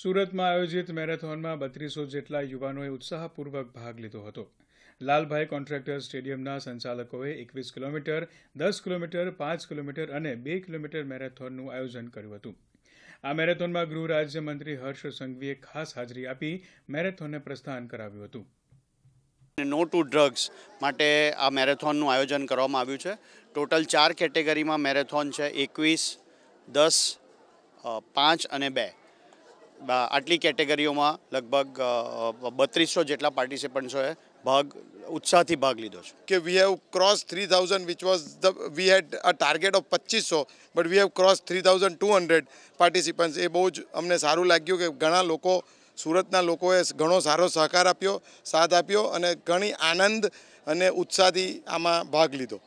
સુરતમાં આયોજિત મેરેથોનમાં બત્રીસો જેટલા યુવાનોએ ઉત્સાહપૂર્વક ભાગ લીધો હતો લાલભાઈ કોન્ટ્રાક્ટર સ્ટેડિયમના સંચાલકોએ એકવીસ કિલોમીટર દસ કિલોમીટર પાંચ કિલોમીટર અને બે કિલોમીટર મેરેથોનનું આયોજન કર્યું હતું આ મેરેથોનમાં ગૃહ રાજ્યમંત્રી હર્ષ સંઘવીએ ખાસ હાજરી આપી મેરેથોનને પ્રસ્થાન કરાવ્યું હતું નો ટુ ડ્રગ્સ માટે આ મેરેથોનનું આયોજન કરવામાં આવ્યું છે ટોટલ ચાર કેટેગરીમાં મેરેથોન છે એકવીસ દસ પાંચ અને બે આટલી કેટેગરીઓમાં લગભગ બત્રીસો જેટલા પાર્ટિસિપન્ટ્સોએ ભાગ ઉત્સાહથી ભાગ લીધો છે કે we have cross three thousand which was the we had a target of પચીસો but we have cross three thousand two hundred participants એ બહુ જ અમને સારું લાગ્યું કે ઘણા લોકો સુરતના લોકોએ ઘણો સારો સહકાર આપ્યો સાથ આપ્યો અને ઘણી આનંદ અને ઉત્સાહથી આમાં ભાગ લીધો